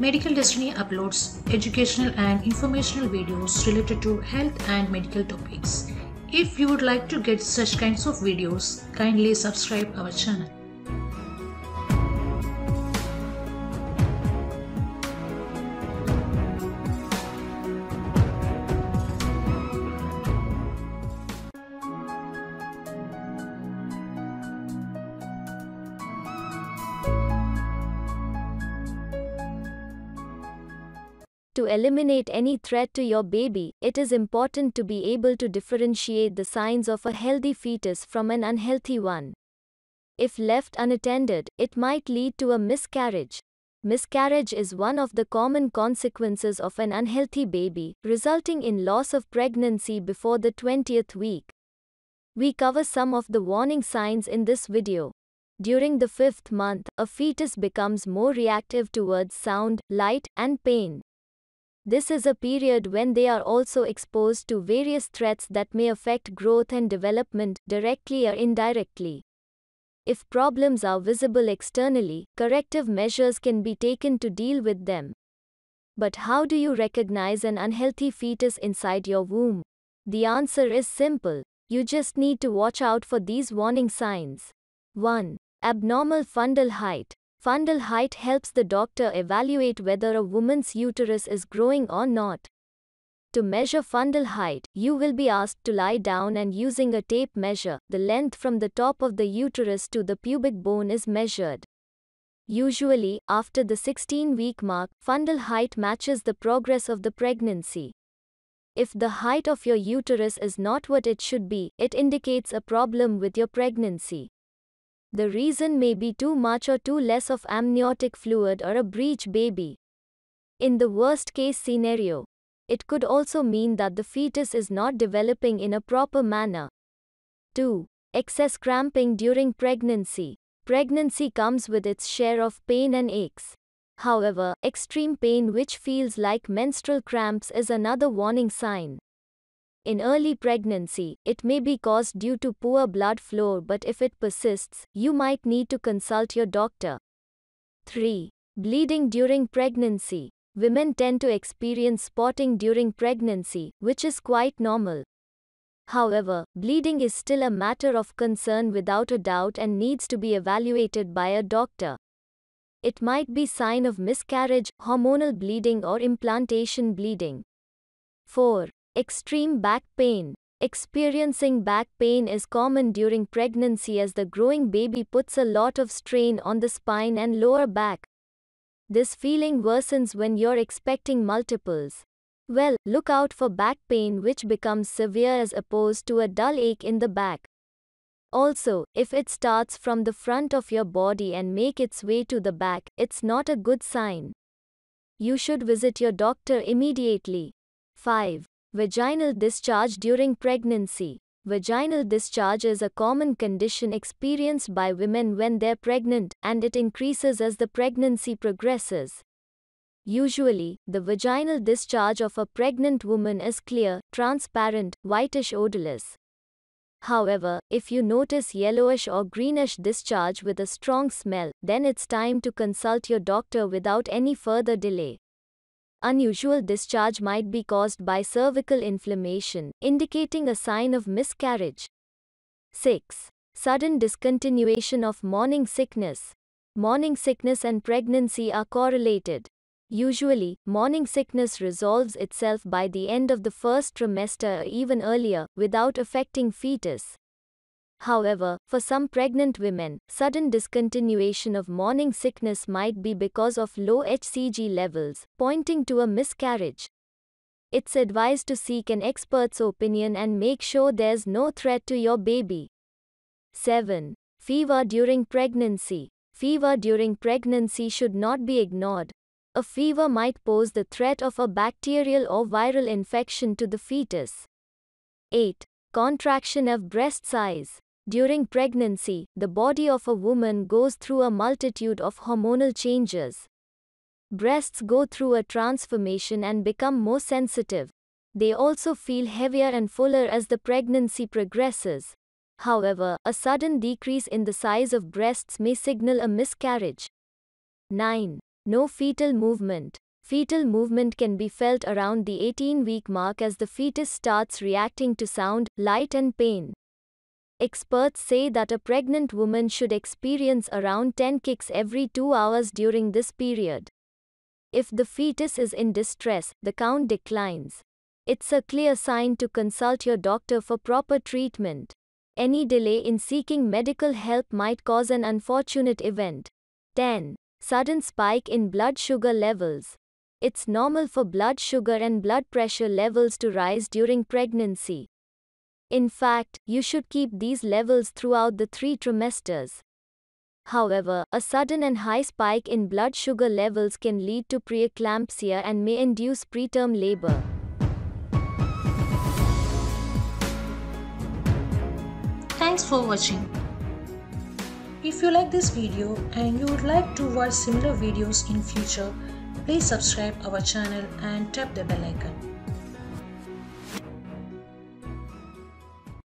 Medical Destiny uploads educational and informational videos related to health and medical topics. If you would like to get such kinds of videos, kindly subscribe our channel. to eliminate any threat to your baby, it is important to be able to differentiate the signs of a healthy fetus from an unhealthy one. If left unattended, it might lead to a miscarriage. Miscarriage is one of the common consequences of an unhealthy baby, resulting in loss of pregnancy before the 20th week. We cover some of the warning signs in this video. During the fifth month, a fetus becomes more reactive towards sound, light, and pain. This is a period when they are also exposed to various threats that may affect growth and development, directly or indirectly. If problems are visible externally, corrective measures can be taken to deal with them. But how do you recognize an unhealthy fetus inside your womb? The answer is simple. You just need to watch out for these warning signs. 1. Abnormal fundal height. Fundal height helps the doctor evaluate whether a woman's uterus is growing or not. To measure fundal height, you will be asked to lie down and using a tape measure, the length from the top of the uterus to the pubic bone is measured. Usually, after the 16-week mark, fundal height matches the progress of the pregnancy. If the height of your uterus is not what it should be, it indicates a problem with your pregnancy. The reason may be too much or too less of amniotic fluid or a breech baby. In the worst case scenario, it could also mean that the fetus is not developing in a proper manner. 2. Excess cramping during pregnancy. Pregnancy comes with its share of pain and aches. However, extreme pain which feels like menstrual cramps is another warning sign. In early pregnancy, it may be caused due to poor blood flow, but if it persists, you might need to consult your doctor. 3. Bleeding during pregnancy. Women tend to experience spotting during pregnancy, which is quite normal. However, bleeding is still a matter of concern without a doubt and needs to be evaluated by a doctor. It might be sign of miscarriage, hormonal bleeding or implantation bleeding. 4. Extreme back pain. Experiencing back pain is common during pregnancy as the growing baby puts a lot of strain on the spine and lower back. This feeling worsens when you're expecting multiples. Well, look out for back pain which becomes severe as opposed to a dull ache in the back. Also, if it starts from the front of your body and make its way to the back, it's not a good sign. You should visit your doctor immediately. 5. Vaginal discharge during pregnancy. Vaginal discharge is a common condition experienced by women when they're pregnant, and it increases as the pregnancy progresses. Usually, the vaginal discharge of a pregnant woman is clear, transparent, whitish odorless. However, if you notice yellowish or greenish discharge with a strong smell, then it's time to consult your doctor without any further delay. Unusual discharge might be caused by cervical inflammation, indicating a sign of miscarriage. 6. Sudden discontinuation of morning sickness. Morning sickness and pregnancy are correlated. Usually, morning sickness resolves itself by the end of the first trimester or even earlier, without affecting fetus. However, for some pregnant women, sudden discontinuation of morning sickness might be because of low HCG levels, pointing to a miscarriage. It's advised to seek an expert's opinion and make sure there's no threat to your baby. 7. Fever during pregnancy. Fever during pregnancy should not be ignored. A fever might pose the threat of a bacterial or viral infection to the fetus. 8. Contraction of breast size. During pregnancy, the body of a woman goes through a multitude of hormonal changes. Breasts go through a transformation and become more sensitive. They also feel heavier and fuller as the pregnancy progresses. However, a sudden decrease in the size of breasts may signal a miscarriage. 9. No fetal movement. Fetal movement can be felt around the 18 week mark as the fetus starts reacting to sound, light, and pain. Experts say that a pregnant woman should experience around 10 kicks every 2 hours during this period. If the fetus is in distress, the count declines. It's a clear sign to consult your doctor for proper treatment. Any delay in seeking medical help might cause an unfortunate event. 10. Sudden spike in blood sugar levels. It's normal for blood sugar and blood pressure levels to rise during pregnancy. In fact, you should keep these levels throughout the three trimesters. However, a sudden and high spike in blood sugar levels can lead to preeclampsia and may induce preterm labor. Thanks for watching. If you like this video and you would like to watch similar videos in future, please subscribe our channel and tap the bell icon.